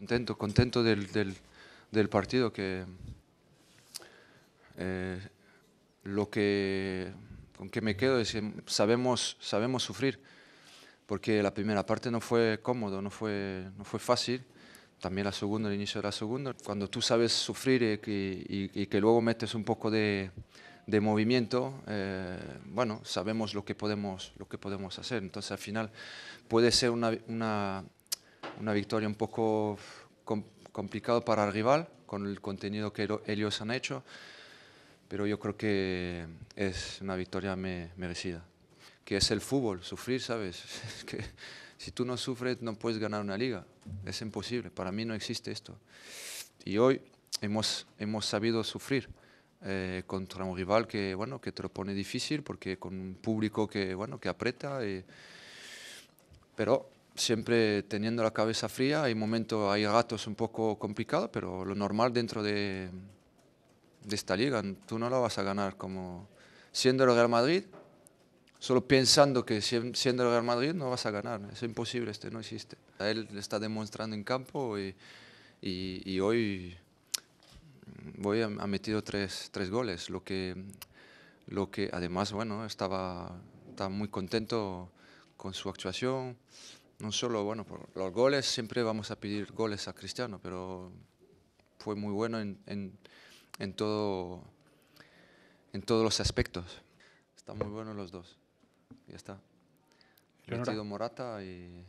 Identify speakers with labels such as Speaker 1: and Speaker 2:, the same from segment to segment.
Speaker 1: Contento, contento del, partido que eh, lo que con que me quedo es que sabemos, sabemos sufrir, porque la primera parte no fue cómodo, no fue, no fue fácil, también la segunda, el inicio de la segunda. Cuando tú sabes sufrir y, que luego metes un poco de, movimiento, eh, bueno, sabemos lo que, podemos, lo que podemos hacer. Entonces al final puede ser una una victoria un poco complicada para el rival, con el contenido que ellos han hecho, pero yo creo que es una victoria merecida. Que es el fútbol, sufrir, ¿sabes? que si tú no sufres no puedes ganar una liga, es imposible, para mí no existe esto. Y hoy hemos, hemos sabido sufrir. Eh, contra un rival que bueno que te lo pone difícil porque con un público que bueno que aprieta eh, pero siempre teniendo la cabeza fría. Hay momentos, hay ratos un poco complicados, pero lo normal dentro de, de, esta liga, tú no la vas a ganar como siendo el Real Madrid. Solo pensando que siendo el Real Madrid no vas a ganar, es imposible, este no existe. Él le está demostrando en campo y, y, hoy voy a, ha metido tres, tres, goles, lo que, lo que además bueno, estaba, estaba muy contento con su actuación no solo bueno, por los goles, siempre vamos a pedir goles a Cristiano, pero fue muy bueno en, todo, en todos los aspectos. Están muy buenos los dos. Ya está.
Speaker 2: He metido Morata
Speaker 1: y,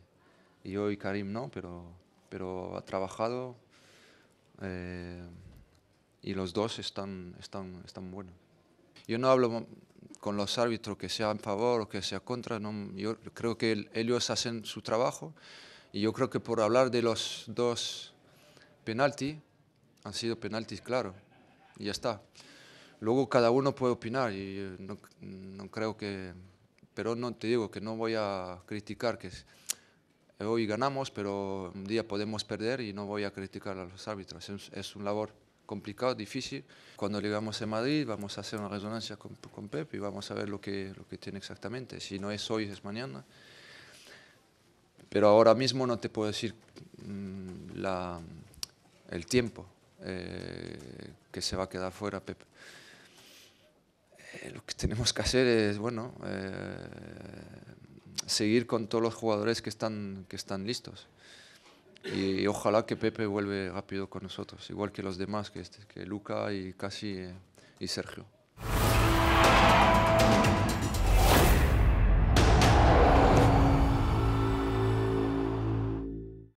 Speaker 1: y, hoy Karim no, pero, pero ha trabajado eh, y los dos están, están, están buenos. Yo no hablo con los árbitros, que sea en favor o que sea contra. No, yo creo que ellos hacen su trabajo y yo creo que por hablar de los dos penaltis, han sido penaltis, claro, y ya está. Luego cada uno puede opinar y eh, no, no creo que... Pero no te digo que no voy a criticar, que hoy ganamos, pero un día podemos perder y no voy a criticar a los árbitros, es, es un labor complicado, difícil. Cuando llegamos a Madrid vamos a hacer una resonancia con, Pep y vamos a ver lo que, lo que tiene exactamente. Si no es hoy, es mañana. Pero ahora mismo no te puedo decir mm, el tiempo eh, que se va a quedar fuera Pep. Eh, lo que tenemos que hacer es, bueno, eh, seguir con todos los jugadores que están, que están listos y, ojalá que Pepe vuelve rápido con nosotros, igual que los demás, que, este, Luca y casi eh, y Sergio.